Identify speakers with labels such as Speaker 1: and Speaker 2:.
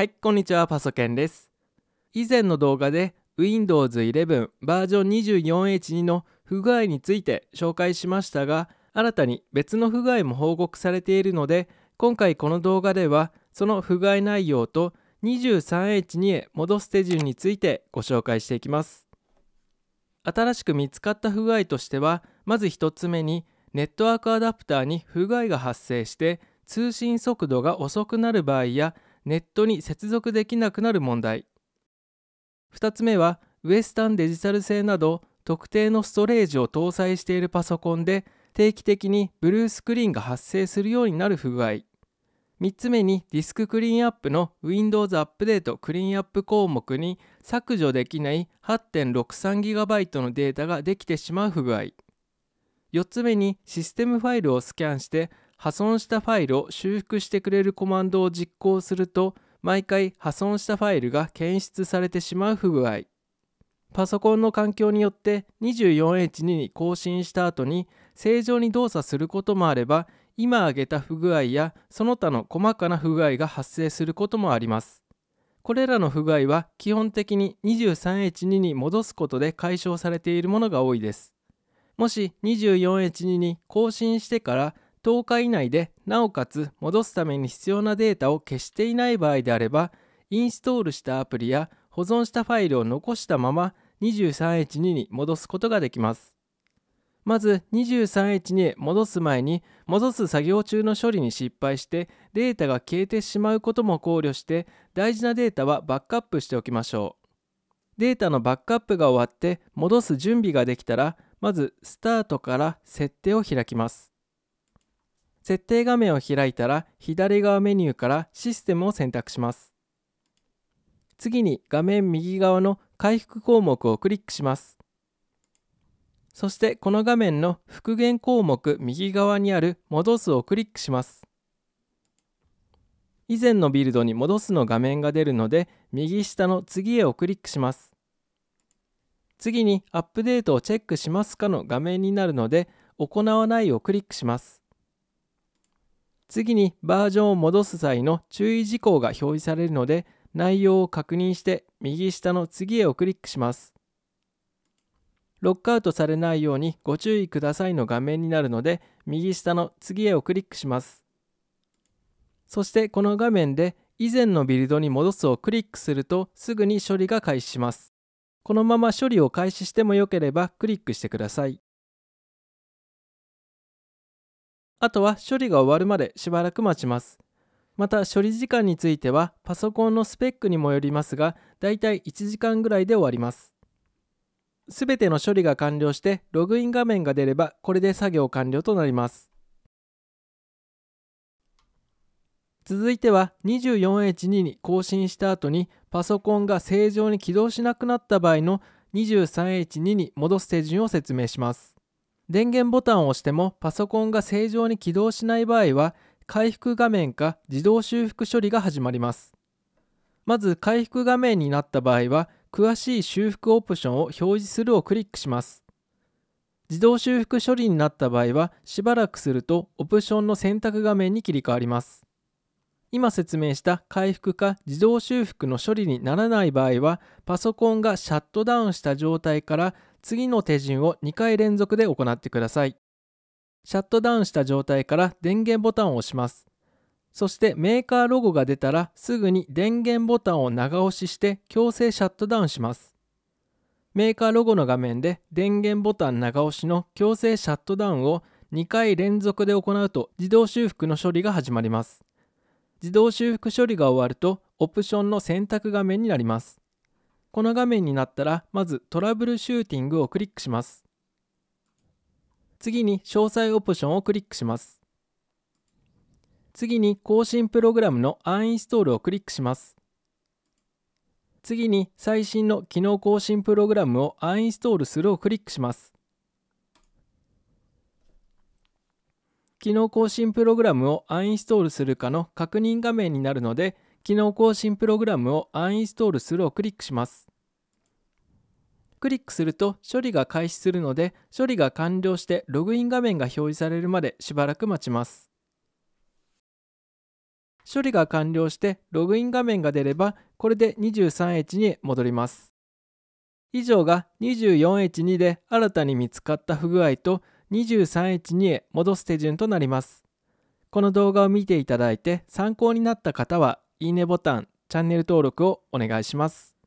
Speaker 1: はい、こんにちは、パソケンです。以前の動画で Windows 11バージョン 24H2 の不具合について紹介しましたが、新たに別の不具合も報告されているので、今回この動画ではその不具合内容と 23H2 へ戻す手順についてご紹介していきます。新しく見つかった不具合としては、まず1つ目にネットワークアダプターに不具合が発生して通信速度が遅くなる場合やネットに接続できなくなる問題2つ目はウエスタンデジタル製など特定のストレージを搭載しているパソコンで定期的にブルースクリーンが発生するようになる不具合3つ目にディスククリーンアップの Windows アップデートクリーンアップ項目に削除できない 8.63GB のデータができてしまう不具合4つ目にシステムファイルをスキャンして破損したファイルを修復してくれるコマンドを実行すると毎回破損したファイルが検出されてしまう不具合パソコンの環境によって 24H2 に更新した後に正常に動作することもあれば今挙げた不具合やその他の細かな不具合が発生することもありますこれらの不具合は基本的に 23H2 に戻すことで解消されているものが多いですもし 24H2 に更新してから10日以内でなおかつ戻すために必要なデータを消していない場合であればインストールしたアプリや保存したファイルを残したまま 23H2 に戻すことができますまず 23H2 へ戻す前に戻す作業中の処理に失敗してデータが消えてしまうことも考慮して大事なデータはバックアップしておきましょうデータのバックアップが終わって戻す準備ができたらまずスタートから設定を開きます設定画面を開いたら左側メニューからシステムを選択します次に画面右側の回復項目をクリックしますそしてこの画面の復元項目右側にある戻すをクリックします以前のビルドに戻すの画面が出るので右下の次へをクリックします次にアップデートをチェックしますかの画面になるので行わないをクリックします次にバージョンを戻す際の注意事項が表示されるので内容を確認して右下の次へをクリックします。ロックアウトされないようにご注意くださいの画面になるので右下の次へをクリックします。そしてこの画面で以前のビルドに戻すをクリックするとすぐに処理が開始します。このまま処理を開始してもよければクリックしてください。あとは処理が終わるまでしばらく待ちますまた処理時間についてはパソコンのスペックにもよりますがだいたい1時間ぐらいで終わりますすべての処理が完了してログイン画面が出ればこれで作業完了となります続いては 24H2 に更新した後にパソコンが正常に起動しなくなった場合の 23H2 に戻す手順を説明します電源ボタンを押してもパソコンが正常に起動しない場合は回復画面か自動修復処理が始まりますまず回復画面になった場合は詳しい修復オプションを表示するをクリックします自動修復処理になった場合はしばらくするとオプションの選択画面に切り替わります今説明した回復か自動修復の処理にならない場合はパソコンがシャットダウンした状態から次の手順を2回連続で行ってください。シャットダウンした状態から電源ボタンを押します。そしてメーカーロゴが出たらすぐに電源ボタンを長押しして強制シャットダウンします。メーカーロゴの画面で電源ボタン長押しの強制シャットダウンを2回連続で行うと自動修復の処理が始まります。自動修復処理が終わるとオプションの選択画面になります。この画面になったらまずトラブルシューティングをクリックします次に詳細オプションをクリックします次に更新プログラムのアンインストールをクリックします次に最新の機能更新プログラムをアンインストールするをクリックします機能更新プログラムをアンインストールするかの確認画面になるので機能更新プログラムをアンインストールするをクリックします。クリックすると処理が開始するので処理が完了してログイン画面が表示されるまでしばらく待ちます。処理が完了してログイン画面が出ればこれで 23H に戻ります。以上が 24H2 で新たに見つかった不具合と 23H2 へ戻す手順となります。この動画を見ていただいて参考になった方はいいねボタン、チャンネル登録をお願いします。